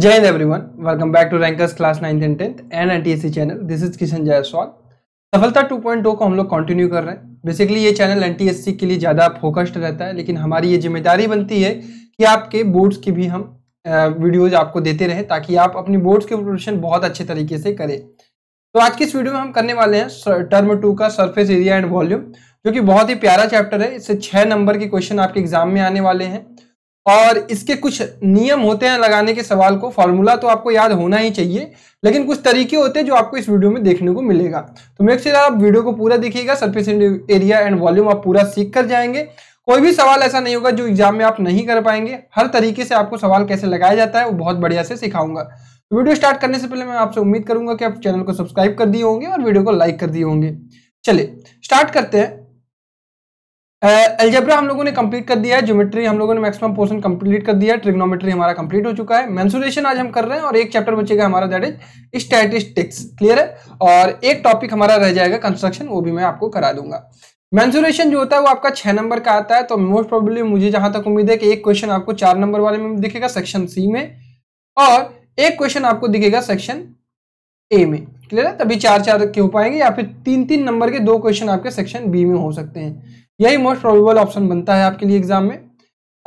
जय Jai Hind everyone, welcome back to Rankers class and and 10th and NTSC channel this is Kishan Jaiswal सफलता 2.2 को हम लोग continue कर रहे हैं बेसिकली ये चैनल एनटीएससी के लिए ज़्यादा फोकस्ड रहता है लेकिन हमारी ये जिम्मेदारी बनती है कि आपके बोर्ड्स की भी हम वीडियोज आपको देते रहें ताकि आप अपनी बोर्ड्स की प्रिपरेशन बहुत अच्छे तरीके से करें तो आज की इस वीडियो में हम करने वाले हैं टर्म टू का सर्फेस एरिया एंड वॉल्यूम जो कि बहुत ही प्यारा चैप्टर है इससे छः नंबर के क्वेश्चन आपके एग्जाम में आने वाले हैं और इसके कुछ नियम होते हैं लगाने के सवाल को फॉर्मूला तो आपको याद होना ही चाहिए लेकिन कुछ तरीके होते हैं जो आपको इस वीडियो में देखने को मिलेगा तो मेक श्योर आप वीडियो को पूरा देखिएगा सरफेस एरिया एंड वॉल्यूम आप पूरा सीख कर जाएंगे कोई भी सवाल ऐसा नहीं होगा जो एग्जाम में आप नहीं कर पाएंगे हर तरीके से आपको सवाल कैसे लगाया जाता है वो बहुत बढ़िया से सिखाऊंगा तो वीडियो स्टार्ट करने से पहले मैं आपसे उम्मीद करूंगा कि आप चैनल को सब्सक्राइब कर दिए होंगे और वीडियो को लाइक कर दिए होंगे चलिए स्टार्ट करते हैं एल्जेब्रा हम लोगों ने कंप्लीट कर दिया है ज्योमेट्री हम लोगों ने मैक्सिमम पोर्शन कंप्लीट कर दिया है ट्रिग्नोमेट्री हमारा कंप्लीट हो चुका है मैंसुरेशन आज हम कर रहे हैं और एक चैप्टर बचेगा हमारा दैट इज स्टैटिस्टिक्स क्लियर है और एक टॉपिक हमारा रह जाएगा कंस्ट्रक्शन वो भी मैं आपको करा दूंगा मैंसुरेशन जो होता है वो आपका छः नंबर का आता है तो मोस्ट प्रॉब्लली मुझे जहां तक उम्मीद है कि एक क्वेश्चन आपको चार नंबर वाले में दिखेगा सेक्शन सी में और एक क्वेश्चन आपको दिखेगा सेक्शन ए में क्लियर है तभी चार चार के हो पाएंगे या फिर तीन तीन नंबर के दो क्वेश्चन आपके सेक्शन बी में हो सकते हैं यही मोस्ट प्रोबेबल ऑप्शन बनता है आपके लिए एग्जाम में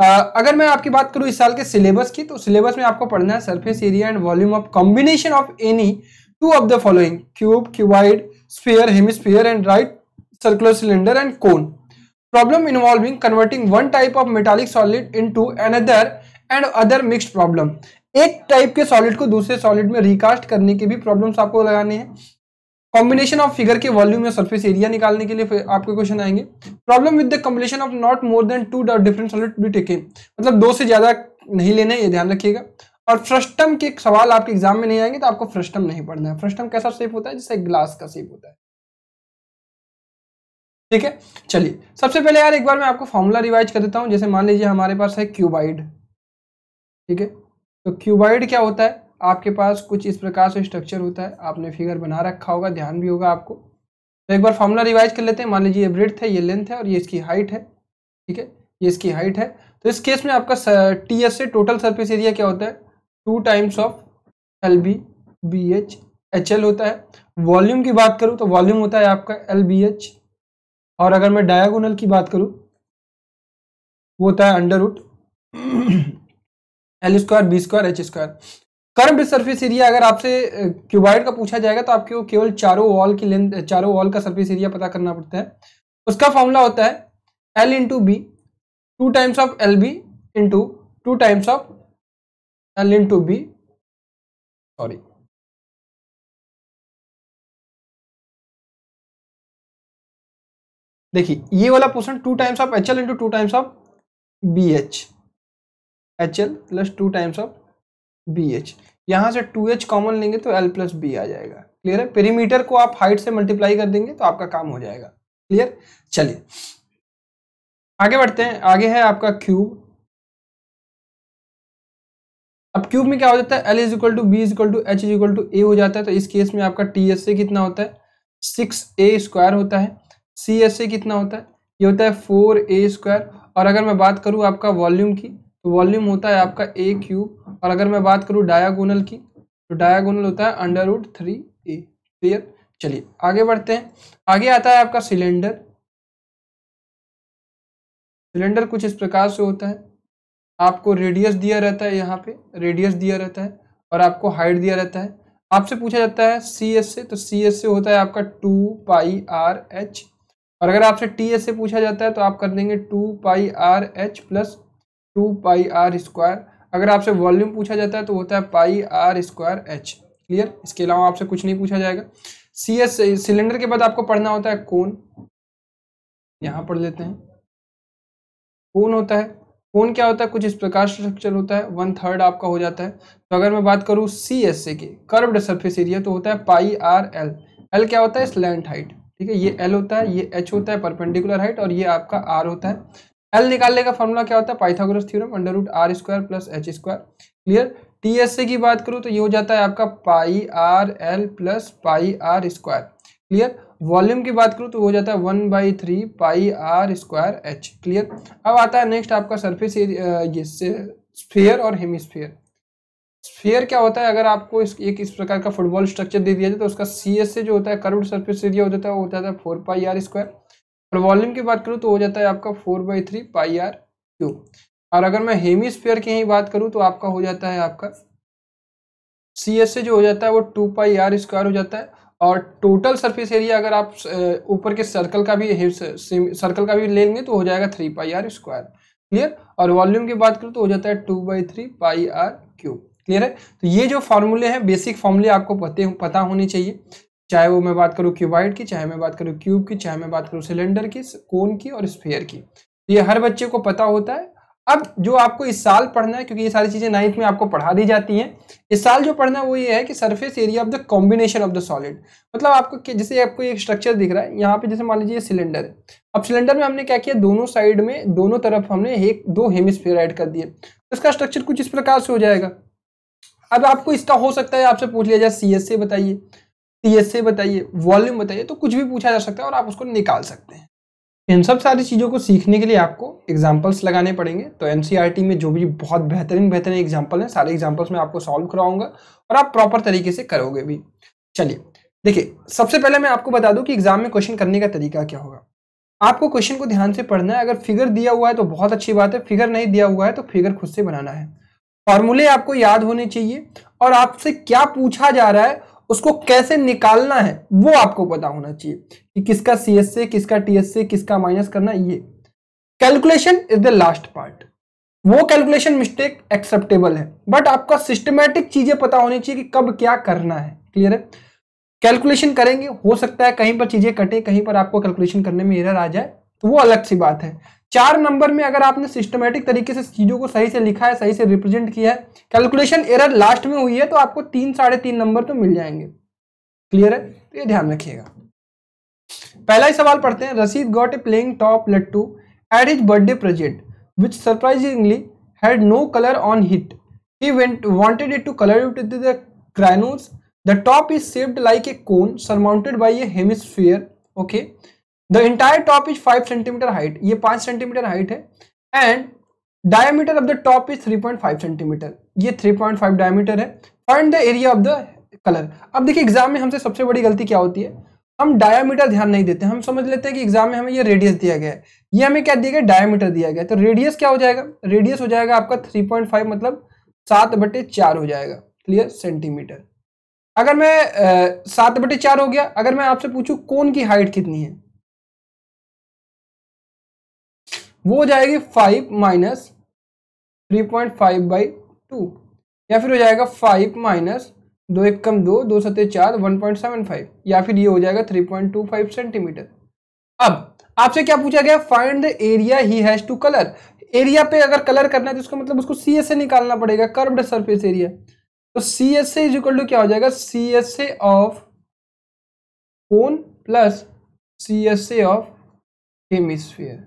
आ, अगर मैं आपकी बात करूं इस साल के सिलेबस की तो सिलेबस में आपको पढ़ना है surface area and volume of combination of any two of the following cube cuboid sphere hemisphere and right circular cylinder and cone problem involving converting one type of metallic solid into another and other mixed problem एक type के solid को दूसरे solid में recast करने की भी problems आपको लगानी है कॉम्बिनेशन ऑफ फिगर के वॉल्यूम या सरफेस एरिया निकालने के लिए आपके क्वेश्चन आएंगे problem with the combination of not more than two different solid be taken मतलब दो से ज्यादा नहीं लेने ये ध्यान रखिएगा और फ्रस्टम के सवाल आपके एग्जाम में नहीं आएंगे तो आपको फ्रस्टम नहीं पढ़ना है फ्रस्टम कैसा सेप होता है जैसे ग्लास का सेप होता है ठीक है चलिए सबसे पहले यार एक बार मैं आपको फॉर्मूला रिवाइज कर देता हूँ जैसे मान लीजिए हमारे पास है क्यूबाइड ठीक है तो क्यूबाइड क्या होता है आपके पास कुछ इस प्रकार से स्ट्रक्चर होता है आपने फिगर बना रखा होगा ध्यान भी होगा आपको तो एक बार फॉर्मूला रिवाइज कर लेते हैं मान लीजिए ये ब्रेथ है ये लेंथ है और ये इसकी हाइट है ठीक है ये इसकी हाइट है तो इस केस में आपका टी एस से टोटल सर्फेस एरिया क्या होता है two times of L B B H H L होता है वॉल्यूम की बात करूँ तो वॉल्यूम होता है आपका एल बी एच और अगर मैं डायागोनल की बात करूँ वो होता है under root L square B square H square current surface area अगर आपसे क्यूबाइड का पूछा जाएगा तो आपको केवल चारों वॉल की लेंथ चारों वॉल का सर्फेस एरिया पता करना पड़ता है उसका फॉर्मूला होता है L into B two times of L B into two times of L into B sorry देखिए ये वाला portion two times of H L into two times of B H H L plus two times of B H यहाँ से to H common लेंगे तो L plus B आ जाएगा clear है perimeter को आप हाइट से मल्टीप्लाई कर देंगे तो आपका काम हो जाएगा क्लियर चलिए आगे बढ़ते हैं आगे है आपका क्यूब अब क्यूब में क्या हो जाता है L is equal to B is equal to H is equal to A हो जाता है तो इस केस में आपका टी एस से कितना होता है सिक्स ए स्क्वायर होता है सी एस से कितना होता है ये होता है फोर ए स्क्वायर और अगर मैं बात करूँ आपका वॉल्यूम की तो वॉल्यूम होता है आपका ए क्यूब और अगर मैं बात करूँ डायागोनल की तो डायागोनल होता है under root three A clear चलिए आगे बढ़ते हैं आगे आता है आपका सिलेंडर सिलेंडर कुछ इस प्रकार से होता है आपको रेडियस दिया रहता है यहाँ पे रेडियस दिया रहता है और आपको हाइट दिया रहता है आपसे पूछा जाता है सी एस से तो सी एस से होता है आपका टू पाई आर एच और अगर आपसे टी एस से पूछा जाता है तो आप कर देंगे two pi R H plus two pi are square अगर आपसे वॉल्यूम पूछा जाता है तो होता है pi are square H clear इसके अलावा आपसे कुछ नहीं पूछा जाएगा सी एस सिलेंडर के बाद आपको पढ़ना होता है कौन यहाँ पढ़ लेते हैं कौन होता है कौन क्या होता है कुछ इस प्रकार स्ट्रक्चर होता है वन थर्ड आपका हो जाता है तो अगर मैं बात करूँ सी एस ए के कर्व्ड सर्फेस एरिया तो होता है पाई आर एल एल क्या होता है स्लैंट हाइट ठीक है ये एल होता है ये एच होता है परपेंडिकुलर हाइट और ये आपका आर होता है एल निकालने का फॉर्मूला क्या होता है Pythagoras theorem under root are square plus H square clear T S A की बात करूँ तो ये हो जाता है आपका pi R L plus pi are square clear volume की बात करूँ तो हो जाता है one by three pi are square H clear अब आता है नेक्स्ट आपका सर्फेस एरिया स्फेयर और हेमिस्फेयर स्फेयर क्या होता है अगर आपको इस एक इस प्रकार का फुटबॉल स्ट्रक्चर दे दिया जाए तो उसका सी एस ए जो होता है कर्व्ड सर्फेस एरिया हो जाता है वो हो जाता है फोर पाई आर स्क्वायर और वॉल्यूम की बात करूँ तो हो जाता है आपका four by three pi are cube और अगर मैं हेमी स्पेयर की ही बात करूँ तो आपका हो जाता है आपका सी एस से जो हो जाता है वो टू पाई आर स्क्वायर हो जाता है और टोटल सरफेस एरिया अगर आप ऊपर के सर्कल का भी सर्कल का भी ले लेंगे तो हो जाएगा three pi are square clear और वॉल्यूम की बात करूँ तो हो जाता है two by three pi are cube clear है तो ये जो फॉर्मूले हैं बेसिक फॉर्मूले आपको पते पता होने चाहिए चाहे वो मैं बात करूँ क्यूबाइड की चाहे मैं बात करूँ क्यूब की चाहे मैं बात करूँ सिलेंडर की कोन की और स्फेयर की तो ये हर बच्चे को पता होता है अब जो आपको इस साल पढ़ना है क्योंकि ये सारी चीज़ें नाइन्थ में आपको पढ़ा दी जाती हैं इस साल जो पढ़ना है वो ये है कि surface area of the combination of the solid मतलब आपको जैसे आपको एक स्ट्रक्चर दिख रहा है यहाँ पे जैसे मान लीजिए सिलेंडर है अब सिलेंडर में हमने क्या किया दोनों साइड में दोनों तरफ हमने एक दो हेमिस्फेयर ऐड कर दिए तो इसका स्ट्रक्चर कुछ इस प्रकार से हो जाएगा अब आपको इसका हो सकता है आपसे पूछ लिया जाए सी बताइए टीएसए बताइए वॉल्यूम बताइए तो कुछ भी पूछा जा सकता है और आप उसको निकाल सकते हैं इन सब सारी चीज़ों को सीखने के लिए आपको एग्जाम्पल्स लगाने पड़ेंगे तो एन e में जो भी बहुत बेहतरीन बेहतरीन एग्जाम्पल हैं सारे एग्जाम्पल्स में आपको सॉल्व कराऊंगा और आप प्रॉपर तरीके से करोगे भी चलिए देखिए सबसे पहले मैं आपको बता दूं कि एग्जाम में क्वेश्चन करने का तरीका क्या होगा आपको क्वेश्चन को ध्यान से पढ़ना है अगर फिगर दिया हुआ है तो बहुत अच्छी बात है फिगर नहीं दिया हुआ है तो फिगर खुद से बनाना है फॉर्मूले आपको याद होने चाहिए और आपसे क्या पूछा जा रहा है उसको कैसे निकालना है वो आपको पता होना चाहिए कि किसका सी एस से किसका टी एस से किसका माइनस करना ये calculation is the last part वो कैलकुलेशन मिस्टेक एक्सेप्टेबल है बट आपका सिस्टमेटिक चीजें पता होनी चाहिए कि कब क्या करना है क्लियर है कैलकुलेशन करेंगे हो सकता है कहीं पर चीजें कटे कहीं पर आपको कैलकुलेशन करने में एरर आ जाए तो वो अलग सी बात है चार नंबर में अगर आपने सिस्टमेटिक तरीके से चीज़ों को सही से लिखा है सही से रिप्रेजेंट किया है कैलकुलेशन एरर लास्ट में हुई है तो आपको तीन साढ़े तीन नंबर तो मिल जाएंगे क्लियर है तो ये ध्यान रखिएगा पहला ही सवाल पढ़ते हैं Rashid got a playing top lattu at his birthday present which surprisingly had no colour on it he went wanted it to colour it with the crayons the top is saved like a cone surmounted by a hemisphere okay okay? The entire top is five centimetre height ये पांच centimetre height है and diameter of the top is three point five centimetre ये three point five diameter है find the area of the colour अब देखिए exam में हमसे सबसे बड़ी गलती क्या होती है हम डायामीटर ध्यान नहीं देते हम समझ लेते हैं कि एग्जाम में हमें ये रेडियस दिया गया है ये हमें क्या दिया गया डायामीटर दिया गया तो रेडियस क्या हो जाएगा रेडियस हो जाएगा आपका 3.5 मतलब सात बटे चार हो जाएगा क्लियर सेंटीमीटर अगर मैं सात बटे चार हो गया अगर मैं आपसे पूछूं कौन की हाइट कितनी है वो हो जाएगी five minus three point five by two या फिर हो जाएगा फाइव माइनस दो एक कम दो दो सत्य चार वन पॉइंट सेवन फाइव या फिर ये हो जाएगा three point two five centimetre अब आपसे क्या पूछा गया find the area he has to colour area पे अगर कलर करना है तो इसका मतलब उसको सी एस ए निकालना पड़ेगा कर्व्ड सरफेस एरिया तो C S A is equal to क्या हो जाएगा C S A of cone plus C S A of hemisphere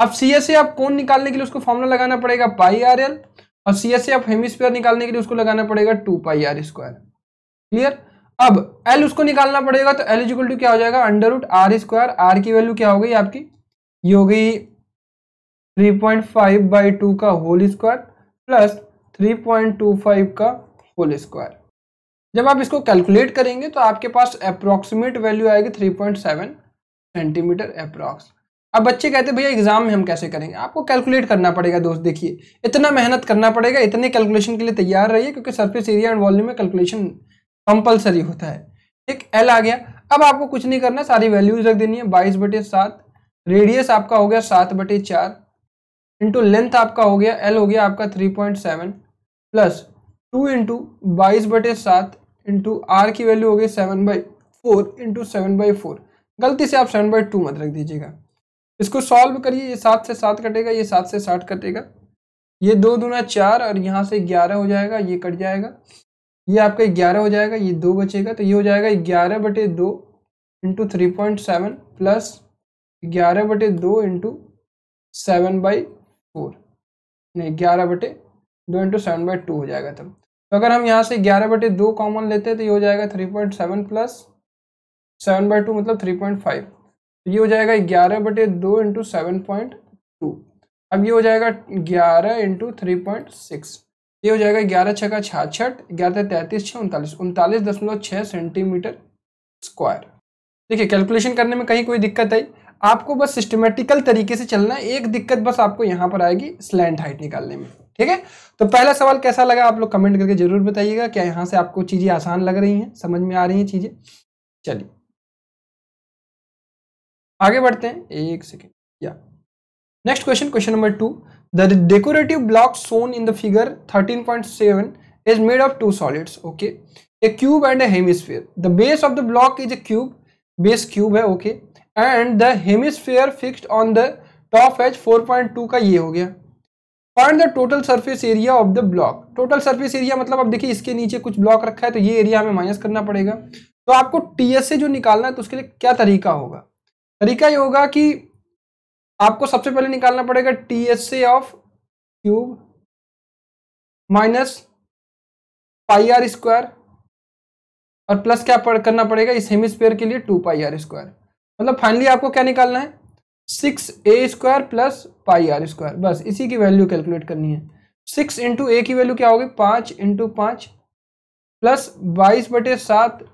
अब सी एस ए आप कौन निकालने के लिए उसको फॉर्मुला लगाना पड़ेगा पाई आर एल और सी एस ए आप हेमिस्फेयर निकालने के लिए उसको लगाना पड़ेगा two pi are square clear अब एल उसको निकालना पड़ेगा तो एल इजिकल टू क्या हो जाएगा under root are square R की वैल्यू क्या हो गई आपकी ये हो गई three point five by two का whole square plus three point two five का होल स्क्वायर जब आप इसको कैलकुलेट करेंगे तो आपके पास अप्रोक्सीमेट वैल्यू आएगी three point seven centimetre approx अब बच्चे कहते हैं भैया एग्जाम में हम कैसे करेंगे आपको कैलकुलेट करना पड़ेगा दोस्त देखिए इतना मेहनत करना पड़ेगा इतने कैलकुलेशन के लिए तैयार रहिए क्योंकि सरफेस एरिया एंड वॉल्यूम में कैलकुलेशन कंपलसरी होता है ठीक एल आ गया अब आपको कुछ नहीं करना सारी वैल्यूज रख देनी है बाईस बटे सात रेडियस आपका हो गया सात बटे चार इंटू लेंथ आपका हो गया एल हो गया आपका three point seven plus two into बाईस बटे सात इंटू आर की वैल्यू हो गई seven by four into seven by four गलती से आप सेवन बाई टू मत रख दीजिएगा इसको सॉल्व करिए ये सात से सात कटेगा ये सात से साठ कटेगा ये दो दूना चार और यहाँ से ग्यारह हो जाएगा ये कट जाएगा ये आपका ग्यारह हो जाएगा ये दो बचेगा तो ये हो जाएगा ग्यारह बटे दो into three point seven plus ग्यारह बटे दो इंटू सेवन बाई फोर नहीं ग्यारह बटे दो इंटू सेवन बाई टू हो जाएगा तब तो अगर हम यहाँ से ग्यारह बटे दो कॉमन लेते हैं तो ये हो जाएगा three point seven plus seven by two मतलब थ्री पॉइंट फाइव ये हो जाएगा ग्यारह बटे दो इंटू सेवन पॉइंट टू अब ये हो जाएगा ग्यारह इंटू थ्री पॉइंट सिक्स ये हो जाएगा ग्यारह छः का छाछठ ग्यारह तैंतीस छः उनतालीस उनतालीस दशमलव छः सेंटीमीटर स्क्वायर देखिए कैलकुलेशन करने में कहीं कोई दिक्कत आई आपको बस सिस्टमेटिकल तरीके से चलना है एक दिक्कत बस आपको यहाँ पर आएगी स्लैंड हाइट निकालने में ठीक है तो पहला सवाल कैसा लगा आप लोग कमेंट करके जरूर बताइएगा क्या यहाँ से आपको चीज़ें आसान लग रही हैं समझ में आ रही हैं चीज़ें चलिए आगे बढ़ते हैं एक सेकेंड या next question question number two the decorative block shown in the figure 13.7 point seven is made of two solids okay a cube and hemisphere the base of the block is a cube base cube है okay and the hemisphere fixed on the top H 4.2 का ये हो गया find the total surface area of the block total surface area मतलब अब देखिए इसके नीचे कुछ ब्लॉक रखा है तो ये एरिया हमें माइनस करना पड़ेगा तो आपको टी एस से जो निकालना है तो उसके लिए क्या तरीका होगा तरीका ये होगा कि आपको सबसे पहले निकालना पड़ेगा T S A of cube minus pi are square और प्लस क्या पड़, करना पड़ेगा इस हेमी स्पेयर के लिए टू पाई आर स्क्वायर मतलब फाइनली आपको क्या निकालना है six A square plus pi are square बस इसी की वैल्यू कैलकुलेट करनी है सिक्स इंटू ए की वैल्यू क्या होगी पाँच इंटू पाँच प्लस बाईस बटे सात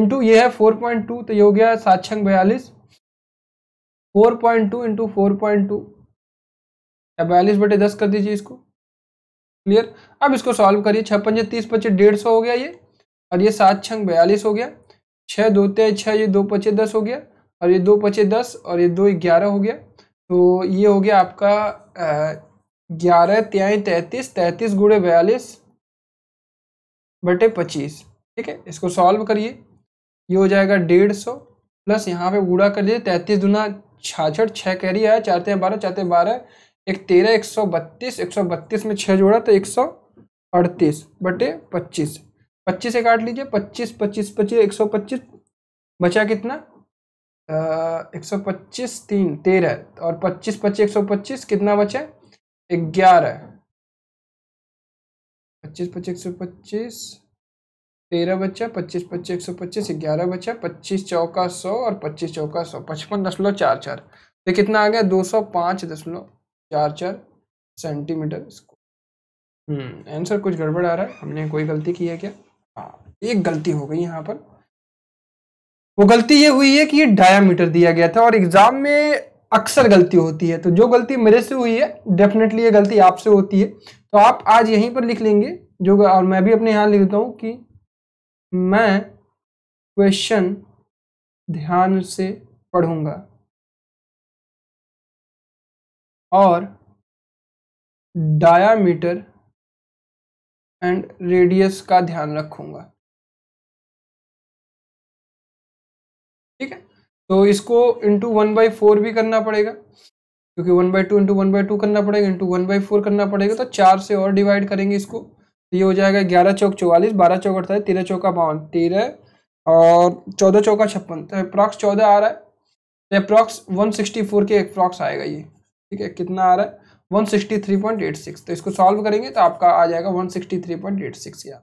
इंटू ये है फोर पॉइंट टू तो ये हो गया सात छंग बयालीस four point two into four point two या बयालीस बटे दस कर दीजिए इसको क्लियर अब इसको सॉल्व करिए छः पंजे तीस पच्चे डेढ़ सौ हो गया ये और ये सात छंग बयालीस हो गया छः दो ते छः ये दो पचे दस हो गया और ये दो पचे दस और ये दो ग्यारह हो गया तो ये हो गया आपका ग्यारह त्याई तैंतीस तैंतीस गुड़े बयालीस बटे पच्चीस ठीक है इसको सॉल्व करिए ये हो जाएगा डेढ़ सौ प्लस यहाँ पे गुड़ा कर दीजिए तैंतीस दुना छाछठ छः कैरी है चार हैं बारह चाहते हैं बारह एक तेरह एक सौ बत्तीस एक सौ बत्तीस में छः जोड़ा तो एक सौ अड़तीस बटे पच्चीस पच्चीस से काट लीजिए पच्चीस पच्चीस पच्चीस एक सौ पच्चीस बचा कितना एक सौ पच्चीस तीन तेरह और पच्चीस पच्चीस एक सौ पच्चीस कितना बचा ग्यारह पच्चीस पच्चीस एक सौ पच्चीस तेरह बच्चा पच्चीस पच्चीस एक सौ पच्चीस ग्यारह बच्चा पच्चीस चौका सौ और पच्चीस चौका सौ पचपन दशमलव चार चार तो कितना आ गया दो सौ पाँच दशमलव चार चार सेंटीमीटर स्क्वायर हम्म, आंसर कुछ गड़बड़ आ रहा है हमने कोई गलती की है क्या हाँ एक गलती हो गई यहाँ पर वो गलती ये हुई है कि ये डायामीटर दिया गया था और एग्जाम में अक्सर गलती होती है तो जो गलती मेरे से हुई है डेफिनेटली ये गलती आपसे होती है तो आप आज यहीं पर लिख लेंगे जो और मैं भी अपने यहाँ लिखता हूँ कि मैं क्वेश्चन ध्यान से पढ़ूंगा और डायामीटर एंड रेडियस का ध्यान रखूंगा ठीक है तो इसको इंटू वन बाई फोर भी करना पड़ेगा क्योंकि one by two into one by two करना पड़ेगा इंटू वन बाई फोर करना पड़ेगा तो चार से और डिवाइड करेंगे इसको तो ये हो जाएगा ग्यारह चौक चौवालीस बारह चौक अड़तालीस तेरह चौका बावन तेरह और चौदह चौका छप्पन तो अप्रॉक्स चौदह आ रहा है तो अप्रॉक्स वन सिक्सटी फोर के अप्रॉक्स आएगा ये ठीक है कितना आ रहा है one sixty three point eight six तो इसको सॉल्व करेंगे तो आपका आ जाएगा one sixty three point eight six यार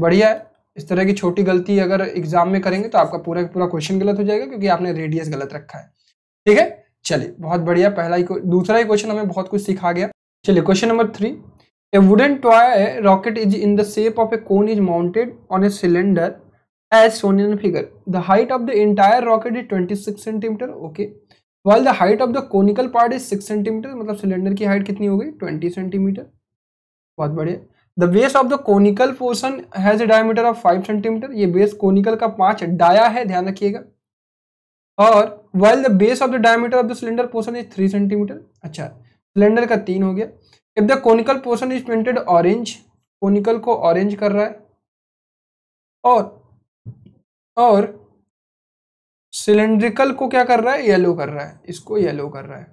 बढ़िया है इस तरह की छोटी गलती अगर एग्जाम में करेंगे तो आपका पूरा पूरा क्वेश्चन गलत हो जाएगा क्योंकि आपने रेडियस गलत रखा है ठीक है चलिए बहुत बढ़िया पहला ही दूसरा ही क्वेश्चन हमें बहुत कुछ सिखा गया चलिए question number three A wooden toy rocket is in the shape of a cone is mounted on a cylinder as shown in the figure. The height of the entire rocket is 26 centimeter. Okay. While the height of the conical part is 6 centimeter. मतलब cylinder की height कितनी हो गई 20 centimetre बहुत बढ़िया the base of the conical portion has a diameter of 5 centimetre ये base conical का पांच डाया है ध्यान रखिएगा और while the base of the diameter of the cylinder portion is 3 centimetre अच्छा सिलेंडर का तीन हो गया if the conical portion is printed orange conical को ऑरेंज कर रहा है और और सिलेंड्रिकल को क्या कर रहा है येलो कर रहा है इसको येलो कर रहा है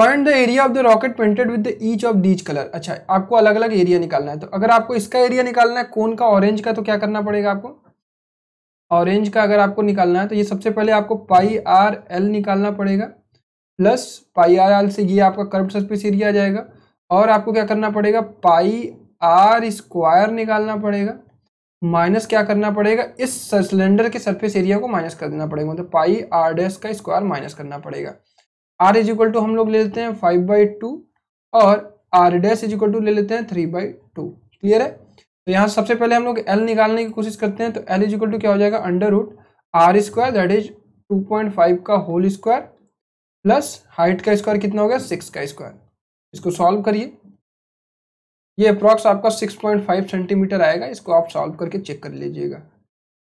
find the area of the rocket printed with the each of these colour अच्छा आपको अलग अलग एरिया निकालना है तो अगर आपको इसका एरिया निकालना है कोन का ऑरेंज का तो क्या करना पड़ेगा आपको ऑरेंज का अगर आपको निकालना है तो ये सबसे पहले आपको पाई आर एल निकालना पड़ेगा प्लस पाई आर आर से ये आपका कर्व सरफेस एरिया आ जाएगा और आपको क्या करना पड़ेगा पाई आर स्क्वायर निकालना पड़ेगा माइनस क्या करना पड़ेगा इस सिलेंडर के सरफेस एरिया को माइनस कर देना पड़ेगा मतलब पाई आर डैस का स्क्वायर माइनस करना पड़ेगा आर इज इक्वल टू हम लोग ले लेते हैं फाइव बाई टू और r dash is equal to ले लेते हैं थ्री बाई टू क्लियर है तो यहाँ सबसे पहले हम लोग एल निकालने की कोशिश करते हैं तो एल इज इक्वल टू क्या हो जाएगा under root are square that is two point five का होल स्क्वायर प्लस हाइट का स्क्वायर कितना हो गया सिक्स का स्क्वायर इसको सॉल्व करिए ये अप्रॉक्स आपका सिक्स पॉइंट फाइव सेंटीमीटर आएगा इसको आप सॉल्व करके चेक कर लीजिएगा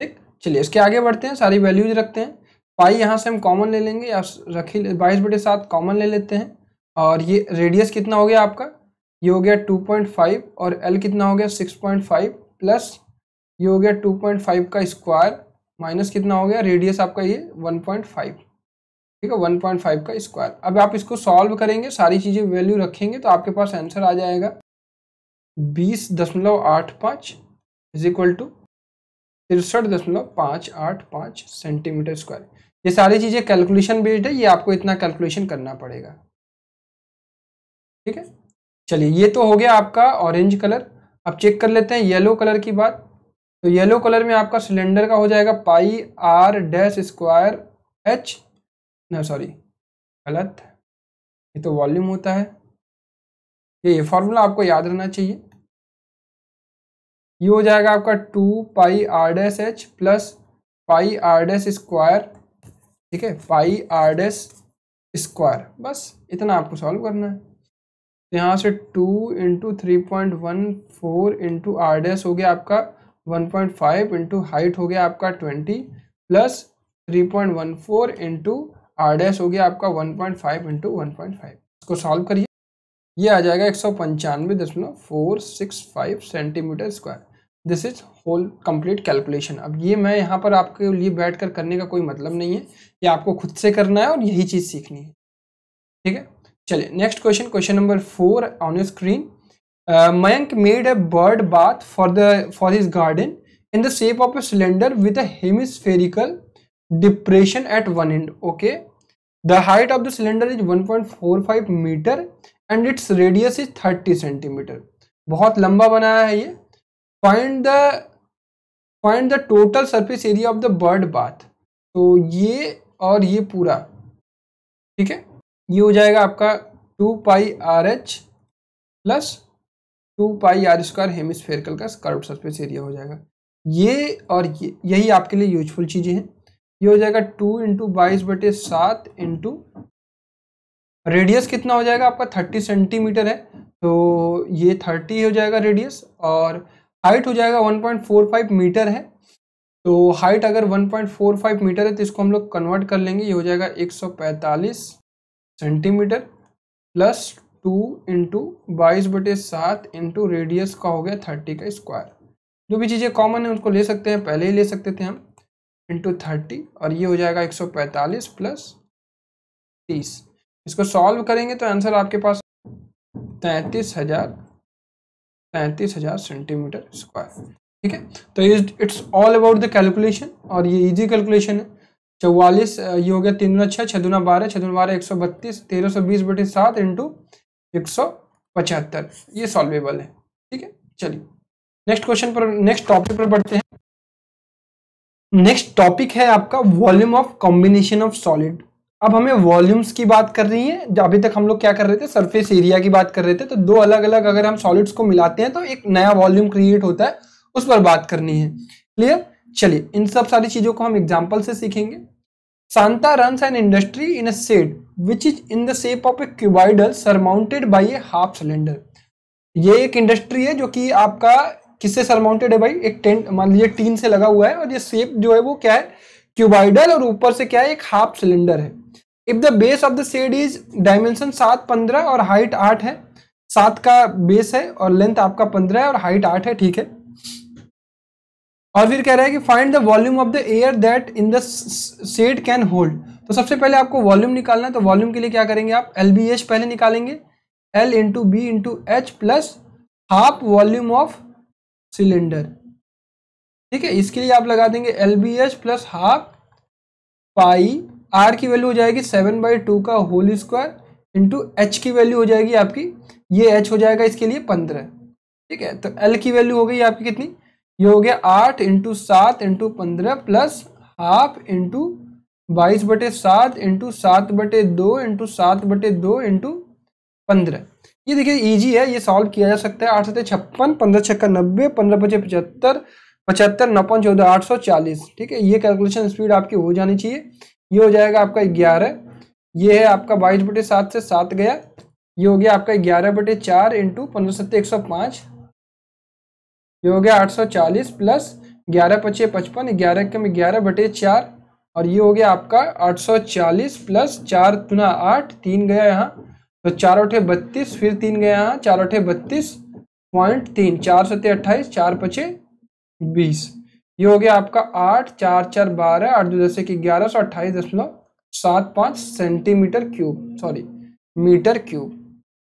ठीक चलिए इसके आगे बढ़ते हैं सारी वैल्यूज रखते हैं पाई यहाँ से हम कॉमन ले लेंगे या रखी बाईस बटे सात कॉमन ले लेते हैं और ये रेडियस कितना हो गया आपका ये हो गया टू पॉइंट फाइव और एल कितना हो गया सिक्स पॉइंट फाइव प्लस ये हो गया टू पॉइंट फाइव का स्क्वायर माइनस कितना हो गया रेडियस आपका ये वन पॉइंट फाइव ठीक है वन पॉइंट फाइव का स्क्वायर अब आप इसको सॉल्व करेंगे सारी चीज़ें वैल्यू रखेंगे तो आपके पास आंसर आ जाएगा बीस दशमलव आठ पाँच इज इक्वल टू तिरसठ दशमलव पाँच आठ पाँच सेंटीमीटर स्क्वायर ये सारी चीज़ें कैलकुलेशन बेस्ड है ये आपको इतना कैलकुलेशन करना पड़ेगा ठीक है चलिए ये तो हो गया आपका ऑरेंज कलर अब चेक कर लेते हैं येलो कलर की बात तो येलो कलर में आपका सिलेंडर का हो जाएगा pi r dash square h ना सॉरी गलत ये तो वॉल्यूम होता है ये ये फॉर्मूला आपको याद रहना चाहिए ये हो जाएगा आपका two pi r dash h plus pi r dash square ठीक है पाई आर डेस स्क्वायर बस इतना आपको सॉल्व करना है तो यहाँ से two into three point one four into r dash हो गया आपका one point five into height हो गया आपका twenty plus three point one four into r dash हो गया आपका one point five into one point five इसको सॉल्व करिए ये आ जाएगा एक सौ पंचानवे दशमलव four six five centimetre square this is whole complete calculation अब ये मैं यहाँ पर आपके लिए बैठ कर करने का कोई मतलब नहीं है ये आपको खुद से करना है और यही चीज़ सीखनी है ठीक है चलिए next question question number four on screen Mayank made a bird bath for the for his garden in the shape of a cylinder with a hemispherical depression at one end okay the height of the cylinder is 1.45 metre and its radius is 30 centimetre बहुत लंबा बनाया है ये find the find the total surface area of the bird bath तो ये और ये पूरा ठीक है ये हो जाएगा आपका two pi R H plus two pi are square hemispherical का कर्व सरफेस एरिया हो जाएगा ये और ये यही आपके लिए यूजफुल चीज़ें हैं ये हो जाएगा टू इंटू बाईस बटे सात इंटू रेडियस कितना हो जाएगा आपका थर्टी सेंटीमीटर है तो ये थर्टी हो जाएगा रेडियस और हाइट हो जाएगा one point four five metre है तो हाइट अगर फाइव मीटर है तो इसको हम लोग कन्वर्ट कर लेंगे ये हो जाएगा पैंतालीस सेंटीमीटर प्लस टू इंटू बाईस बटे सात इंटू रेडियस का हो गया थर्टी का स्क्वायर जो भी चीज़ें कॉमन है उसको ले सकते हैं पहले ही ले सकते थे हम इंटू थर्टी और ये हो जाएगा एक सौ पैंतालीस प्लस तीस इसको सॉल्व करेंगे तो आंसर आपके पास तैंतीस हजार तैंतीस हजार सेंटीमीटर स्क्वायर ठीक है तो it's all about the calculation और ये इजी कैलकुलेशन है चौवालीस ये हो गया तीन दुना छः छः दुना बारह छः दुना बारह एक सौ बत्तीस तेरह सौ बीस बटे सात इंटू एक सौ पचहत्तर ये सॉल्वेबल है ठीक है चलिए नेक्स्ट क्वेश्चन पर नेक्स्ट टॉपिक पर बढ़ते हैं नेक्स्ट टॉपिक है आपका volume of combination of solid अब हमें वॉल्यूम्स की बात कर रही है अभी तक हम लोग क्या कर रहे थे सरफेस एरिया की बात कर रहे थे तो दो अलग अलग अगर हम सॉलिड्स को मिलाते हैं तो एक नया वॉल्यूम क्रिएट होता है उस पर बात करनी है क्लियर चलिए इन सब सारी चीज़ों को हम एग्जाम्पल से सीखेंगे Santa run an industry in a which is in the shape of a cuboidal surmounted by a half cylinder ये एक इंडस्ट्री है जो कि आपका किससे सरमाउंटेड है भाई एक टेंट मान लीजिए टीन से लगा हुआ है और ये शेप जो है वो क्या है क्यूबाइडल और ऊपर से क्या है एक हाफ सिलेंडर है if the base of the shed is dimension सात पंद्रह और हाइट आठ है सात का बेस है और लेंथ आपका पंद्रह है और हाइट आठ है ठीक है और फिर कह रहा है कि find the volume of the air that in the shed can hold तो सबसे पहले आपको वॉल्यूम निकालना है तो वॉल्यूम के लिए क्या करेंगे आप एल बी एच पहले निकालेंगे l into b into h plus half volume of cylinder ठीक है इसके लिए आप लगा देंगे l b h plus half pi r की वैल्यू हो जाएगी सेवन बाई टू का होल स्क्वायर इंटू एच की वैल्यू हो जाएगी आपकी ये एच हो जाएगा इसके लिए पंद्रह ठीक है तो एल की वैल्यू हो गई आपकी कितनी ये हो गया आठ इंटू सात इंटू पंद्रह प्लस हाफ इंटू बाईस बटे सात इंटू सात बटे दो इंटू सात बटे दो इंटू पंद्रह ये देखिए इजी है ये सॉल्व किया जा सकता है आठ सत्तर छप्पन पंद्रह छक्का नब्बे पंद्रह पचे पचहत्तर पचहत्तर नपन चौदह आठ सौ चालीस ठीक है ये कैलकुलेशन स्पीड आपकी हो जानी चाहिए ये हो जाएगा आपका ग्यारह ये है आपका बाईस बटे सात से सात गया ये हो गया आपका ग्यारह बटे चार इंटू पंद्रह सत्तर एक सौ पाँच ये हो गया आठ सौ चालीस प्लस ग्यारह पचे पचपन ग्यारह कम ग्यारह बटे चार और ये हो गया आपका आठ सौ चालीस प्लस चार तुना आठ तीन गया यहाँ तो चार अठे बत्तीस फिर तीन गया चार अठे बत्तीस पॉइंट तीन चार सत्य अट्ठाईस चार पचे बीस ये हो गया आपका आठ चार चार बारह आठ दो दस की ग्यारह सौ अट्ठाईस दशमलव सात पाँच centimetre cube sorry metre cube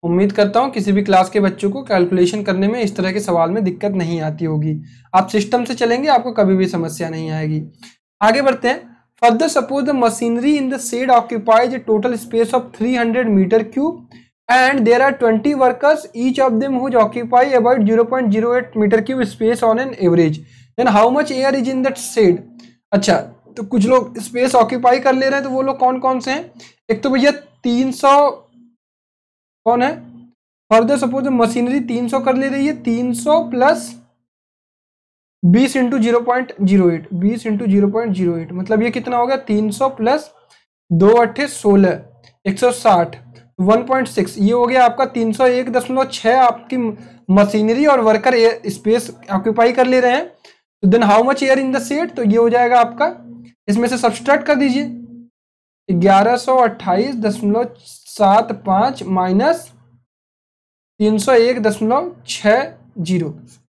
उम्मीद करता हूँ किसी भी क्लास के बच्चों को कैलकुलेशन करने में इस तरह के सवाल में दिक्कत नहीं आती होगी आप सिस्टम से चलेंगे आपको कभी भी समस्या नहीं आएगी आगे बढ़ते हैं Further, suppose the machinery in the shed occupies a total space of 300 meter cube and there are 20 workers, each of them who occupy about 0.08 meter cube space on an average. Then how much air is in that shed? अच्छा तो कुछ लोग space occupy कर ले रहे हैं तो वो लोग कौन कौन से हैं एक तो भैया 300 कौन है फर्दर सपोज मशीनरी 300 कर ले रही है 300 प्लस बीस into zero point zero eight बीस into zero point zero eight मतलब ये कितना हो गया तीन सौ प्लस दो अट्ठे सोलह एक सौ साठ वन पॉइंट सिक्स ये हो गया आपका तीन सौ एक दशमलव छः आपकी मशीनरी और वर्कर एयर स्पेस ऑक्यूपाई कर ले रहे हैं तो then how much air in the shed तो ये हो जाएगा आपका इसमें से सब्सट्रैक्ट कर दीजिए ग्यारह सौ अट्ठाईस दशमलव सात पाँच माइनस तीन सौ एक दशमलव छः जीरो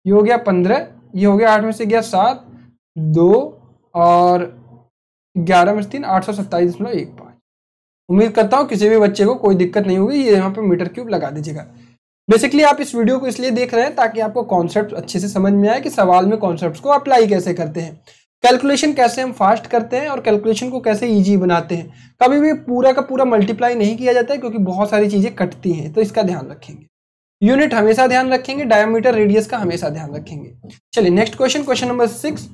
ये हो गया पंद्रह ये हो गया आठ में से गया सात दो और ग्यारह में से तीन आठ सौ सत्ताईस दशमलव एक पाँच उम्मीद करता हूँ किसी भी बच्चे को कोई दिक्कत नहीं होगी ये यहाँ पर मीटर क्यूब लगा दीजिएगा बेसिकली आप इस वीडियो को इसलिए देख रहे हैं ताकि आपको कॉन्सेप्ट अच्छे से समझ में आए कि सवाल में कॉन्सेप्ट को अप्लाई कैसे करते हैं कैलकुलेशन कैसे हम फास्ट करते हैं और कैलकुलेशन को कैसे ईजी बनाते हैं कभी भी पूरा का पूरा मल्टीप्लाई नहीं किया जाता है क्योंकि बहुत सारी चीज़ें कटती हैं तो इसका ध्यान रखेंगे यूनिट हमेशा ध्यान रखेंगे डायमीटर रेडियस का हमेशा ध्यान रखेंगे चलिए next question question number six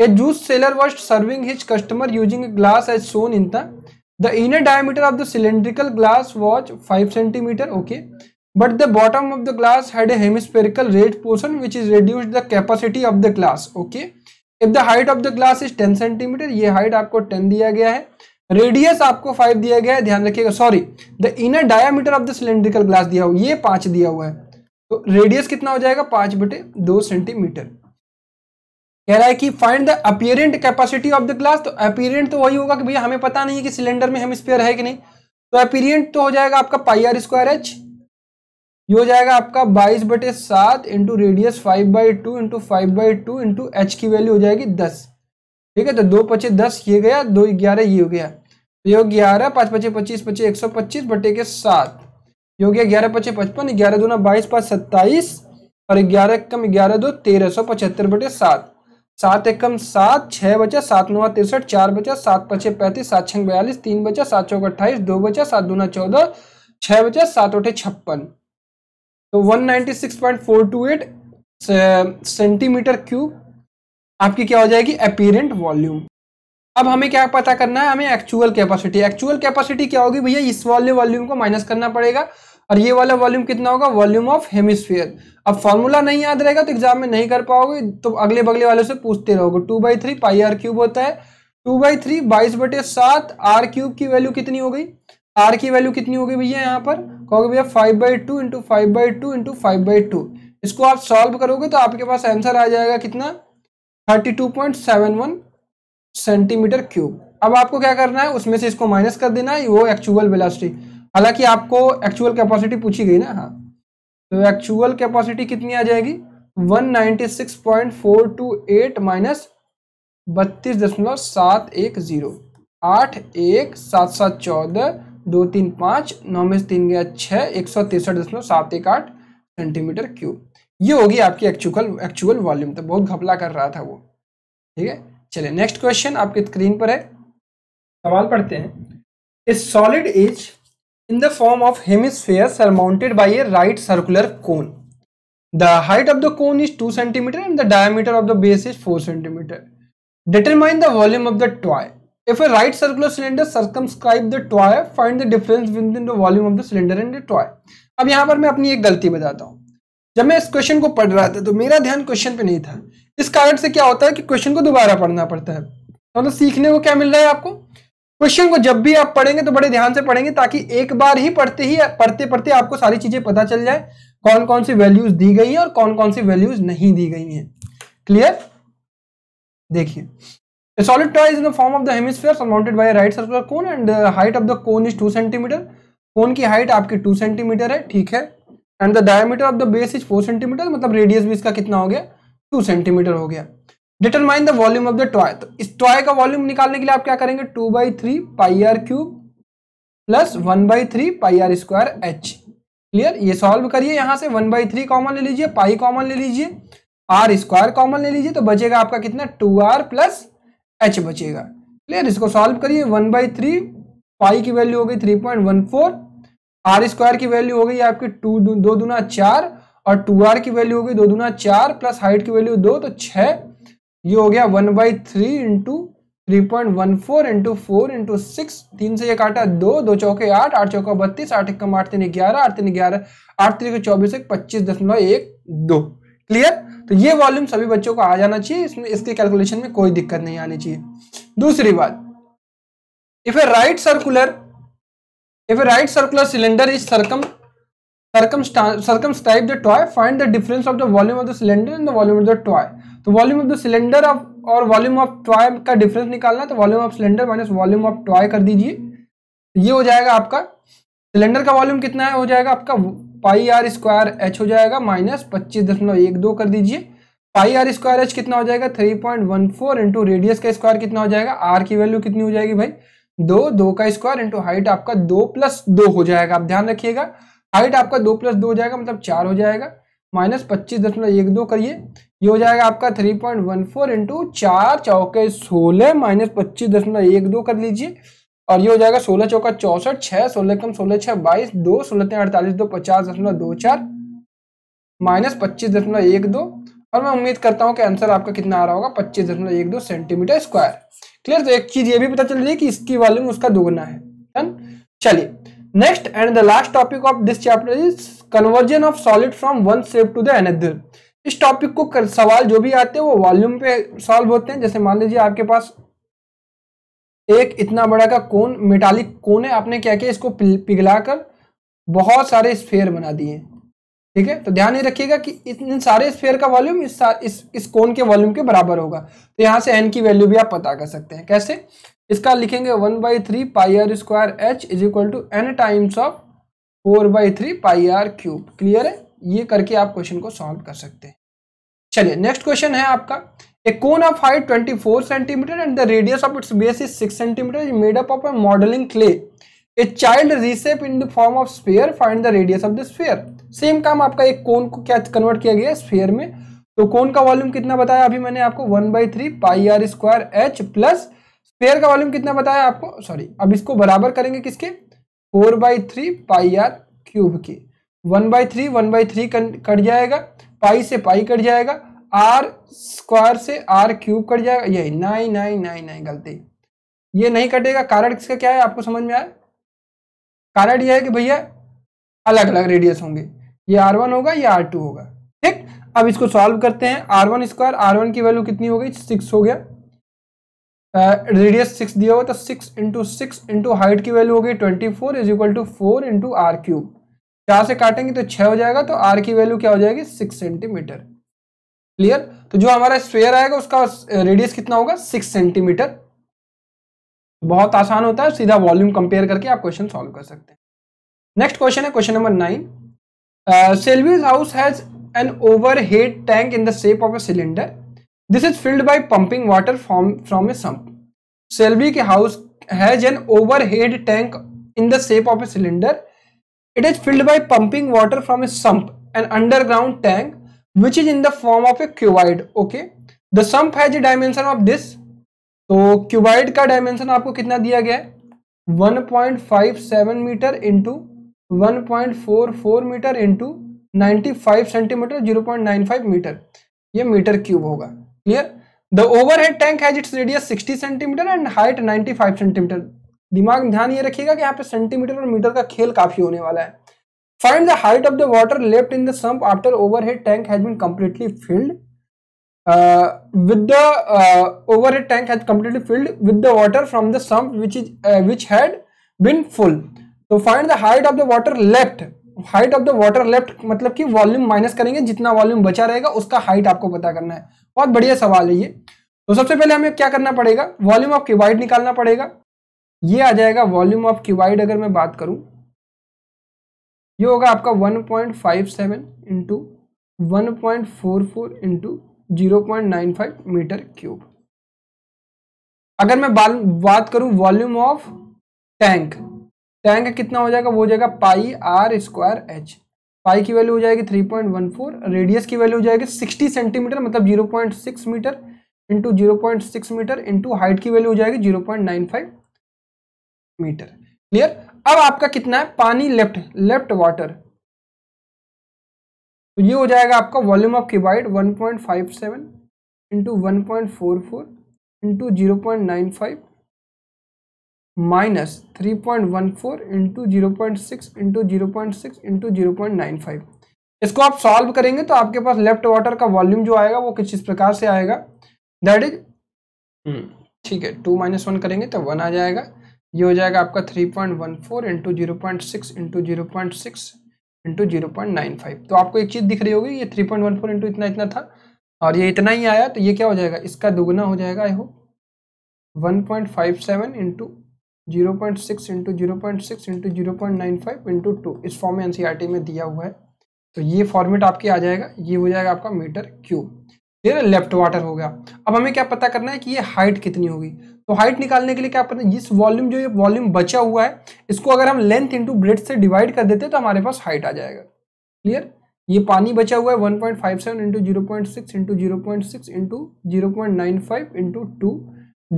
a juice seller was serving his customer using glass as shown in the inner diameter of the cylindrical glass was five centimetre okay but the bottom of the glass had a red portion which is reduce the capacity of the glass okay if the height of the glass is ten centimetre ये height आपको ten दिया गया है radius आपको five दिया गया है ध्यान रखिएगा sorry the inner diameter of the cylindrical glass दिया हुआ ये पांच दिया हुआ है तो रेडियस कितना हो जाएगा पांच बटे दो सेंटीमीटर कह रहा है कि find the apparent capacity of the glass तो अपियरेंट तो वही होगा कि भैया हमें पता नहीं है कि सिलेंडर में हम स्पेयर है कि नहीं तो अपीरियंट तो हो जाएगा आपका पाई आर स्क्वायर एच ये हो जाएगा आपका बाईस बटे सात into radius five by two into five by two into h की वैल्यू हो जाएगी दस ठीक है तो दो पचे दस ये गया दो ग्यारह ये हो गया योग ग्यारह पाँच पचे पच्चीस पच्चीस एक सौ पच्चीस बटे के सात योग ग्यारह पचे पचपन ग्यारह ना बाईस पाँच सत्ताईस और ग्यारह कम ग्यारह दो तेरह सौ पचहत्तर बटे सात सात एक कम सात छः बचा सात नौ तिरसठ चार बचा सात पचे पैंतीस सात छः बयालीस तीन बचा सात चौक अट्ठाईस दो बचा सात ना चौदह छः बचा सात उठे छप्पन तो one ninety six point four two eight centimetre cube आपकी क्या हो जाएगी अपीरेंट वॉल्यूम अब हमें क्या पता करना है हमें एक्चुअल कैपेसिटी एक्चुअल कैपेसिटी क्या होगी भैया इस वाले वॉल्यूम को माइनस करना पड़ेगा और ये वाला वॉल्यूम कितना होगा वॉल्यूम ऑफ हेमिस्फीयर अब फॉर्मूला नहीं याद रहेगा तो एग्जाम में नहीं कर पाओगे तो अगले बगले वाले से पूछते रहोगे two by three pi are cube होता है टू बाई थ्री बाईस बटे सात आर क्यूब की वैल्यू कितनी हो गई आर की वैल्यू कितनी हो गई भैया यहाँ पर कहोगे भैया five by two into five by two into five by two इसको आप सॉल्व करोगे तो आपके पास आंसर आ जाएगा कितना thirty two point seven one centimetre cube अब आपको क्या करना है उसमें से इसको माइनस कर देना है वो एक्चुअल वेलोसिटी हालांकि आपको एक्चुअल कैपेसिटी पूछी गई ना हाँ तो एक्चुअल कैपेसिटी कितनी आ जाएगी 196.428 माइनस बत्तीस दशमलव सात एक जीरो आठ एक सात सात चौदह दो तीन पाँच नौ में तीन गया छः एक सौ तिरसठ दशमलव सात एक आठ सेंटीमीटर क्यूब ये होगी आपकी एक्चुअल एक्चुअल वॉल्यूम तो बहुत घपला कर रहा था वो ठीक है चलिए नेक्स्ट क्वेश्चन आपके स्क्रीन पर है सवाल पढ़ते हैं a solid is in the form of hemisphere surmounted by a right circular cone the height of the cone is two centimetre and the diameter of the base is four centimetre determine the volume of the toy if a right circular cylinder circumscribe the toy find the difference within the volume of the cylinder and the toy अब यहाँ पर मैं अपनी एक गलती बताता हूँ जब मैं इस क्वेश्चन को पढ़ रहा था तो मेरा ध्यान क्वेश्चन पे नहीं था इस कारण से क्या होता है कि क्वेश्चन को दोबारा पढ़ना पड़ता है मतलब तो सीखने को क्या मिल रहा है आपको क्वेश्चन को जब भी आप पढ़ेंगे तो बड़े ध्यान से पढ़ेंगे ताकि एक बार ही पढ़ते ही पढ़ते पढ़ते आपको सारी चीजें पता चल जाए कौन कौन सी वैल्यूज दी गई है और कौन कौन सी वैल्यूज नहीं दी गई है क्लियर देखिए solid toy is is form of the of the hemisphere right circular a and height of the the is 2 cone की हाइट आपकी 2 सेंटीमीटर है ठीक है and the diameter of the base is 4 centimetre मतलब रेडियस भी इसका कितना हो गया टू सेंटीमीटर हो गया determine the volume of the toy तो इस टॉय का वॉल्यूम निकालने के लिए आप क्या करेंगे two by three pi are cube plus one by three pi are square H clear ये सॉल्व करिए यहाँ से वन बाई थ्री कॉमन ले लीजिए पाई कॉमन ले लीजिए आर स्क्वायर कॉमन ले लीजिए तो बचेगा आपका कितना टू आर प्लस एच बचेगा क्लियर इसको सॉल्व करिए वन बाई थ्री पाई की वैल्यू हो गई three point one four r square की वैल्यू हो गई आपकी टू दो दूना चार और टू आर की वैल्यू होगी दो दूना चार प्लस हाइट की वैल्यू दो तो छ ये हो गया one by three into three point one four into four into six तीन से ये काटा दो दो चौके आठ आठ चौका बत्तीस आठ एक आठ तीन ग्यारह आठ तीन ग्यारह आठ तीन चौबीस एक पच्चीस दशमलव एक दो क्लियर तो ये वॉल्यूम सभी बच्चों को आ जाना चाहिए इसमें इसके कैलकुलेशन में कोई दिक्कत नहीं आनी चाहिए दूसरी बात if a right circular if a right circular cylinder is circum circumscribe the toy find the difference of the volume of the cylinder and the volume of the toy तो volume of the cylinder of और volume of toy का difference निकालना तो volume of cylinder minus volume of toy कर दीजिए ये हो जाएगा आपका सिलेंडर का वॉल्यूम कितना है हो जाएगा आपका पाई आर स्क्वायर एच हो जाएगा माइनस पच्चीस दशमलव एक दो कर दीजिए पाई आर स्क्वायर एच कितना हो जाएगा three point one four into radius का स्क्वायर कितना हो जाएगा आर की वैल्यू कितनी हो जाएगी भाई दो दो का स्क्वायर इंटू हाइट आपका दो प्लस दो हो जाएगा आप ध्यान रखिएगा हाइट आपका दो प्लस दो हो जाएगा मतलब चार हो जाएगा माइनस पच्चीस दशमलव एक दो करिए ये हो जाएगा आपका three point one four into चार चौके सोलह माइनस पच्चीस दशमलव एक दो कर लीजिए और ये हो जाएगा सोलह चौका चौसठ छह सोलह कम सोलह छह बाईस दो सोलह तीन अड़तालीस दो पचास दशमलव दो चार माइनस पच्चीस दशमलव एक दो और मैं उम्मीद करता हूँ कि आंसर आपका कितना आ रहा होगा पच्चीस दशमलव एक दो सेंटीमीटर स्क्वायर क्लियर तो एक चीज़ ये भी पता चल रही है कि इसकी वॉल्यूम उसका दोगुना है चलिए next and the last topic of this chapter is conversion of solid from one shape to the इस टॉपिक को कर, सवाल जो भी आते हैं वो वॉल्यूम पे सॉल्व होते हैं जैसे मान लीजिए आपके पास एक इतना बड़ा का कोन मेटालिक कोन है आपने क्या किया इसको पिघलाकर बहुत सारे स्फेयर बना दिए ठीक है तो ध्यान ये रखिएगा कि इन सारे स्फेयर का वॉल्यूम इस इस इस कोन के वॉल्यूम के बराबर होगा तो यहाँ से एन की वैल्यू भी आप पता कर सकते हैं कैसे इसका लिखेंगे one by three pi are square h is equal to n times of four by three pi are cube clear है ये करके आप क्वेश्चन को सॉल्व कर सकते हैं चलिए नेक्स्ट क्वेश्चन है आपका A cone of height 24 centimetre and the radius of its base is six centimetre is made up of a modelling clay a child reshape in the form of sphere find the radius of the sphere same काम आपका एक कोन को क्या convert किया गया spare में तो कोन का वॉल्यूम कितना बताया अभी मैंने आपको one by three pi are square h plus sphere का वॉल्यूम कितना बताया आपको सॉरी अब इसको बराबर करेंगे किसके four by three pi are cube के one by three one by three cut जाएगा पाई से पाई कट जाएगा आर स्क्वायर से आर क्यूब कट जाएगा यही नाई नाई नाई नाई गलती ये नहीं कटेगा कारण इसका क्या है आपको समझ में आया कारण यह है कि भैया अलग अलग रेडियस होंगे ये आर वन होगा ये आर टू होगा ठीक अब इसको सॉल्व करते हैं r one squared r one की वैल्यू कितनी हो गई सिक्स हो गया रेडियस सिक्स दिया हुआ तो six into six into height की वैल्यू हो गई twenty four is equal to four into r cube चार से काटेंगे तो छः हो जाएगा तो आर की वैल्यू क्या हो जाएगी सिक्स सेंटीमीटर क्लियर तो जो हमारा स्पेयर आएगा उसका रेडियस कितना होगा सिक्स सेंटीमीटर बहुत आसान होता है सीधा वॉल्यूम कंपेयर करके आप क्वेश्चन सॉल्व कर सकते हैं नेक्स्ट क्वेश्चन है question number nine Selvi's house has an overhead tank in the shape of a cylinder this is filled by pumping water from from a sump Selvi के house has an overhead tank in the shape of a cylinder it is filled by pumping water from a sump an underground tank which is in the form of a cuboid okay the sump has a dimension of this तो cuboid का dimension आपको कितना दिया गया है 1.57 metre into 1.44 metre into 95 centimetre 0.95 metre ये metre cube होगा clear the overhead tank has its radius 60 centimetre and height 95 centimetre दिमाग ध्यान ये रखिएगा कि यहाँ पे सेंटीमीटर और मीटर का खेल काफी होने वाला है find the height of the water left in the sump after overhead tank has been completely filled uh, with the uh, overhead tank has completely filled with the water from the sump which is uh, which had been full so find the height of the water left height of the water left मतलब कि volume minus करेंगे जितना volume बचा रहेगा उसका height आपको पता करना है बहुत बढ़िया सवाल है ये तो सबसे पहले हमें क्या करना पड़ेगा वॉल्यूम ऑफ क्यूबाइड निकालना पड़ेगा ये आ जाएगा वॉल्यूम ऑफ क्यूबाइड अगर मैं बात करूं ये होगा आपका 1.57 point five seven into one point four four into 0.95 metre cube अगर मैं बात करूं वॉल्यूम ऑफ टैंक टैंक कितना हो जाएगा वो हो जाएगा pi are square h pi की वैल्यू हो जाएगी 3.14 रेडियस की वैल्यू हो जाएगी 60 सेंटीमीटर मतलब 0.6 metre into zero point six metre into height की वैल्यू हो जाएगी zero point nine five metre clear अब आपका कितना है पानी लेफ्ट लेफ्ट वाटर तो ये हो जाएगा आपका volume of cuboid 1.57 point five seven into one point four four into zero point nine five minus three point one four into zero point six into zero point six into zero point nine five इसको आप solve करेंगे तो आपके पास left water का volume जो आएगा वो किस इस प्रकार से आएगा दैट इज hmm. ठीक है टू माइनस वन करेंगे तो वन आ जाएगा ये हो जाएगा आपका three point one four into zero point six into zero point six into zero point nine five तो आपको एक चीज़ दिख रही होगी ये three point one four into इतना इतना था और ये इतना ही आया तो ये क्या हो जाएगा इसका दोगुना हो जाएगा I hope one point five seven into zero point six into zero point six into zero point nine five into two इस फॉर्म में एन e में दिया हुआ है तो ये फॉर्मेट आपके आ जाएगा ये हो जाएगा आपका मीटर क्यूब ये लेफ्ट वाटर हो गया अब हमें क्या पता करना है कि ये हाइट कितनी होगी तो हाइट निकालने के लिए क्या करते हैं जिस वॉल्यूम जो ये वॉल्यूम बचा हुआ है इसको अगर हम लेंथ इंटू ब्रेथ से डिवाइड कर देते हैं तो हमारे पास हाइट आ जाएगा क्लियर ये पानी बचा हुआ है 1.57 point five seven into zero point six into zero point six into zero point nine five into two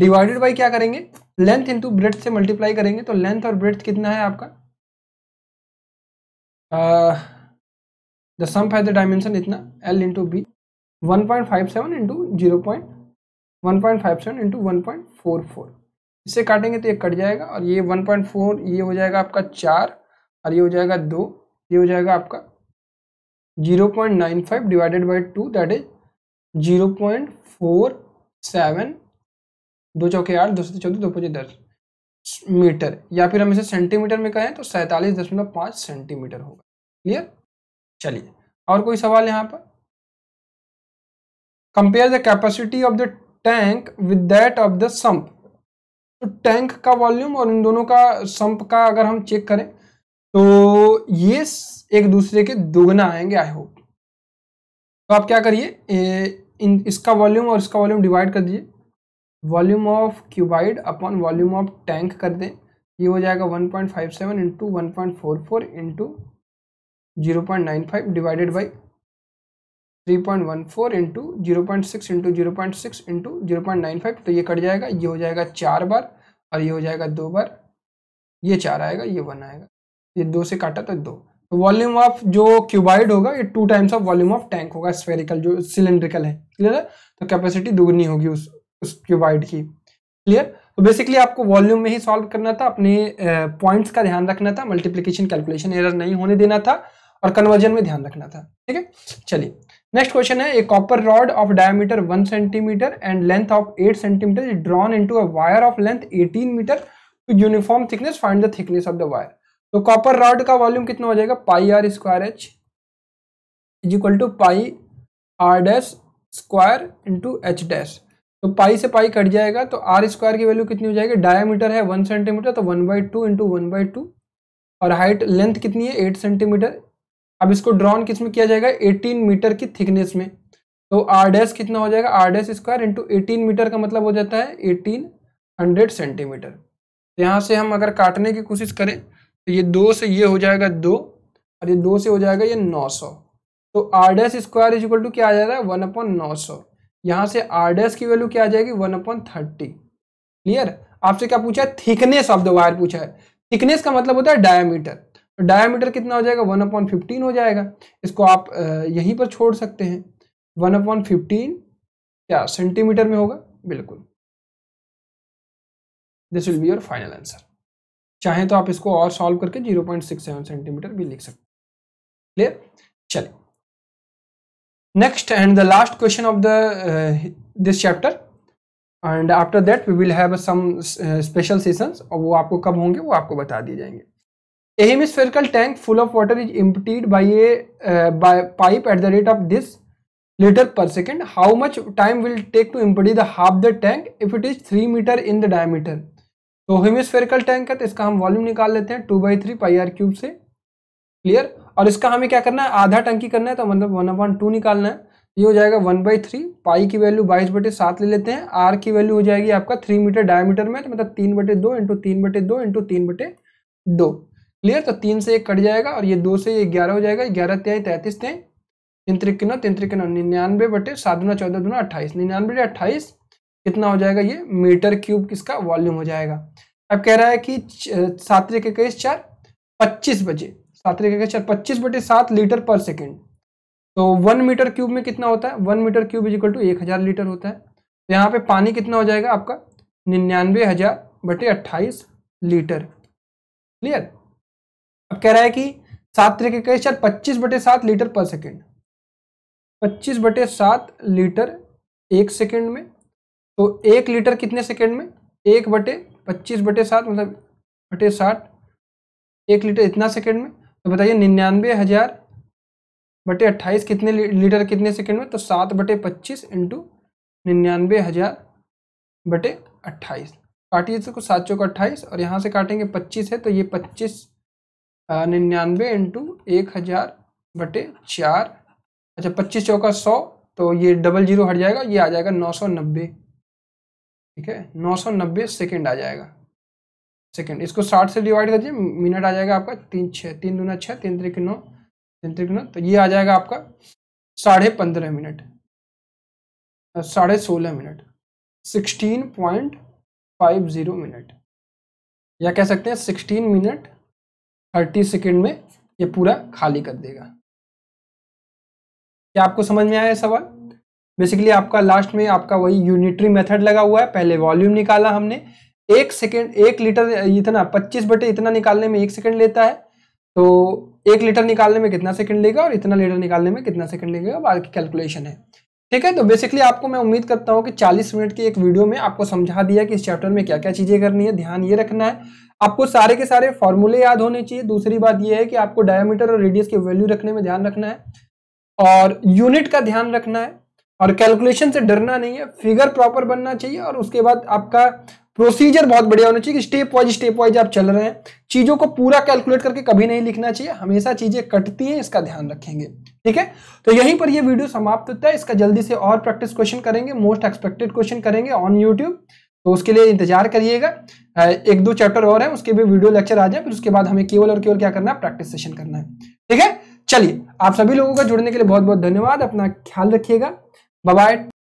divided by क्या करेंगे लेंथ इंटू ब्रेथ से मल्टीप्लाई करेंगे तो लेंथ और ब्रेथ कितना है आपका द सम है द डायमेंशन इतना l into b one point five seven into zero point one point five seven into one point four four इसे काटेंगे तो ये कट जाएगा और ये वन पॉइंट फोर ये हो जाएगा आपका चार और ये हो जाएगा दो ये हो जाएगा आपका zero point nine five divided by two that is zero point four seven दो चौके आठ दो सौ चौदह दो पचे दस मीटर या फिर हम इसे सेंटीमीटर में कहें तो सैंतालीस दशमलव पाँच सेंटीमीटर होगा क्लियर चलिए और कोई सवाल यहाँ पर compare the capacity of the tank with that of the sump तो टैंक का वॉल्यूम और इन दोनों का सम्प का अगर हम चेक करें तो ये एक दूसरे के दोगुना आएंगे आई होप तो आप क्या करिए इन इसका वॉल्यूम और इसका वॉल्यूम डिवाइड कर दीजिए volume of cuboid upon volume of tank कर दें ये हो जाएगा 1.57 point five seven into one point four four into zero point nine five divided by three point one four into zero point six into zero point six into zero point nine five तो ये cut जाएगा ये हो जाएगा चार बार और ये हो जाएगा दो बार ये चार आएगा ये वन आएगा ये दो से काटा तो दो तो वॉल्यूम ऑफ जो क्यूबाइड होगा ये two times of volume of tank होगा स्फेरिकल जो सिलेंड्रिकल है क्लियर है तो कैपेसिटी दुगनी होगी उस उस क्यूबाइड की क्लियर तो बेसिकली आपको वॉल्यूम में ही सॉल्व करना था अपने पॉइंट्स का ध्यान रखना था मल्टीप्लीकेशन कैलकुलेशन एरर नहीं होने देना था और कन्वर्जन में ध्यान रखना था ठीक है चलिए नेक्स्ट क्वेश्चन है एक copper rod of diameter one centimetre and length of eight centimetre is drawn into a wire of length eighteen metre to uniform thickness find the thickness of the wire तो copper rod का volume कितना हो जाएगा pi are square h is equal to pi r dash squared into h dash तो pi से pi cut जाएगा तो are square की वैल्यू कितनी हो जाएगी डायमीटर है वन सेंटीमीटर तो one by two into one by two और हाइट लेंथ कितनी है एट सेंटीमीटर अब इसको ड्रॉन किस में किया जाएगा 18 मीटर की थिकनेस में तो आर डैस कितना हो जाएगा r dash squared into eighteen metre का मतलब हो जाता है एटीन हंड्रेड सेंटीमीटर यहाँ से हम अगर काटने की कोशिश करें तो ये दो से ये हो जाएगा दो और ये दो से हो जाएगा ये नौ सौ तो r dash squared is equal to क्या आ जा रहा है वन अपॉन नौ सौ यहाँ से आर डैस की वैल्यू क्या आ जाएगी वन अपॉन थर्टी क्लियर आपसे क्या पूछा है थिकनेस ऑफ द वायर पूछा है थिकनेस का मतलब होता है डायमीटर डायमीटर कितना हो जाएगा वन अपॉन फिफ्टीन हो जाएगा इसको आप यहीं पर छोड़ सकते हैं वन अपॉन फिफ्टीन क्या सेंटीमीटर में होगा बिल्कुल this will be your final answer चाहें तो आप इसको और सॉल्व करके zero point six seven centimetre भी लिख सकते क्लियर चलिए next and the last question of the this chapter and after that we will have some special sessions और वो आपको कब होंगे वो आपको बता दिए जाएंगे a hemispherical tank full of water is emptied by a pipe at the rate of this litre per second how much time will take to empty the half the tank if it is three metre in the diameter तो hemispherical tank है तो इसका हम volume निकाल लेते हैं two by three pi are cube से clear और इसका हमें क्या करना है आधा टंकी करना है तो मतलब वन अपॉइंट टू निकालना है ये हो जाएगा वन बाई थ्री पाई की वैल्यू बाईस बटे सात ले लेते हैं आर की वैल्यू हो जाएगी आपका थ्री मीटर डायमीटर में तो मतलब तीन बटे दो इंटू तीन बटे दो इंटू तीन बटे दो क्लियर तो तीन से एक कट जाएगा और ये दो से ये ग्यारह हो जाएगा ग्यारह त्याई तैंतीस तेई तीन त्रिकनौ तीन त्रिकनौ निन्यानवे बटे सात दुना चौदह दुना अट्ठाईस निन्यानवे बटे अट्ठाईस कितना हो जाएगा ये मीटर क्यूब किसका वॉल्यूम हो जाएगा अब कह रहा है कि सात तरीके इक्कीस चार पच्चीस बजे सात तरीके इक्कीस चार पच्चीस बटे सात लीटर पर सेकेंड तो वन मीटर क्यूब में कितना होता है one metre cube is equal to एक हज़ार लीटर होता है तो यहाँ पे पानी कितना हो जाएगा आपका निन्यानवे हज़ार बटे अट्ठाईस लीटर क्लियर कह रहा है कि सात तरीके का चार पच्चीस बटे सात लीटर पर सेकेंड पच्चीस बटे सात लीटर एक सेकेंड में तो एक लीटर कितने सेकेंड में एक बटे पच्चीस बटे सात मतलब बटे साठ एक लीटर इतना सेकेंड में तो बताइए निन्यानवे हज़ार बटे अट्ठाईस कितने लीटर कितने सेकेंड में तो सात बटे पच्चीस इंटू निन्यानवे हज़ार बटे अट्ठाईस काटिए सात चौक अट्ठाईस और यहाँ से काटेंगे पच्चीस है तो ये पच्चीस निन्यानवे इंटू एक हज़ार बटे चार अच्छा पच्चीस चौका सौ तो ये डबल जीरो हट जाएगा ये आ जाएगा नौ सौ नब्बे ठीक है नौ सौ नब्बे सेकेंड आ जाएगा सेकेंड इसको साठ से डिवाइड कर दीजिए मिनट आ जाएगा आपका तीन छः तीन दूना छः तीन तरीके नौ तीन तरीके नौ तो ये आ जाएगा आपका साढ़े पंद्रह मिनट साढ़े सोलह minute sixteen point five zero minute या कह सकते हैं सिक्सटीन मिनट थर्टी सेकेंड में ये पूरा खाली कर देगा क्या आपको समझ में आया सवाल बेसिकली आपका लास्ट में आपका वही यूनिटरी मेथड लगा हुआ है पहले वॉल्यूम निकाला हमने एक सेकेंड एक लीटर इतना पच्चीस बटे इतना निकालने में एक सेकेंड लेता है तो एक लीटर निकालने में कितना सेकंड लेगा और इतना लीटर निकालने में कितना सेकंड लेगा बाकी कैलकुलेशन है ठीक है तो बेसिकली आपको मैं उम्मीद करता हूँ कि 40 मिनट की एक वीडियो में आपको समझा दिया कि इस चैप्टर में क्या क्या चीज़ें करनी है ध्यान ये रखना है आपको सारे के सारे फॉर्मूले याद होने चाहिए दूसरी बात यह है कि आपको डायमीटर और रेडियस के वैल्यू रखने में ध्यान रखना है और यूनिट का ध्यान रखना है और कैलकुलेशन से डरना नहीं है फिगर प्रॉपर बनना चाहिए और उसके बाद आपका प्रोसीजर बहुत बढ़िया होना चाहिए कि स्टेप वाइज स्टेप वाइज आप चल रहे हैं चीजों को पूरा कैलकुलेट करके कभी नहीं लिखना चाहिए हमेशा चीजें कटती हैं इसका ध्यान रखेंगे ठीक है तो यहीं पर यह वीडियो समाप्त होता है इसका जल्दी से और प्रैक्टिस क्वेश्चन करेंगे मोस्ट एक्सपेक्टेड क्वेश्चन करेंगे ऑन यूट्यूब तो उसके लिए इंतजार करिएगा एक दो चैप्टर और है उसके भी वीडियो लेक्चर आ जाए फिर उसके बाद हमें केवल और केवल क्या करना है प्रैक्टिस सेशन करना है ठीक है चलिए आप सभी लोगों का जुड़ने के लिए बहुत बहुत धन्यवाद अपना ख्याल रखिएगा बाय